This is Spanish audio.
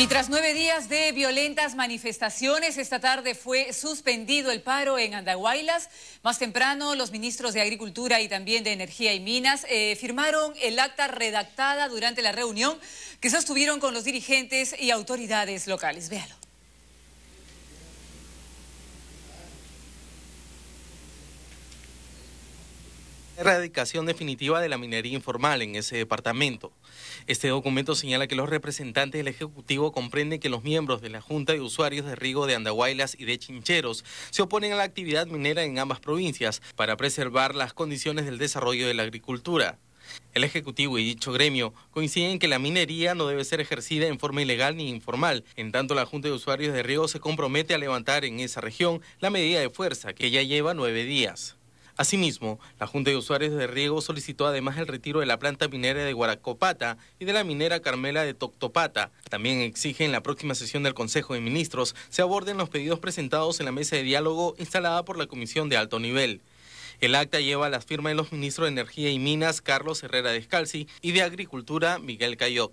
Y tras nueve días de violentas manifestaciones, esta tarde fue suspendido el paro en Andahuaylas. Más temprano, los ministros de Agricultura y también de Energía y Minas eh, firmaron el acta redactada durante la reunión que sostuvieron con los dirigentes y autoridades locales. Véalo. Erradicación definitiva de la minería informal en ese departamento. Este documento señala que los representantes del Ejecutivo comprenden que los miembros de la Junta de Usuarios de Riego de Andahuaylas y de Chincheros se oponen a la actividad minera en ambas provincias para preservar las condiciones del desarrollo de la agricultura. El Ejecutivo y dicho gremio coinciden en que la minería no debe ser ejercida en forma ilegal ni informal. En tanto, la Junta de Usuarios de Riego se compromete a levantar en esa región la medida de fuerza que ya lleva nueve días. Asimismo, la Junta de Usuarios de Riego solicitó además el retiro de la planta minera de Guaracopata y de la minera Carmela de Toctopata. También exige en la próxima sesión del Consejo de Ministros se aborden los pedidos presentados en la mesa de diálogo instalada por la Comisión de Alto Nivel. El acta lleva las firmas de los ministros de Energía y Minas Carlos Herrera Descalzi y de Agricultura Miguel Cayoc.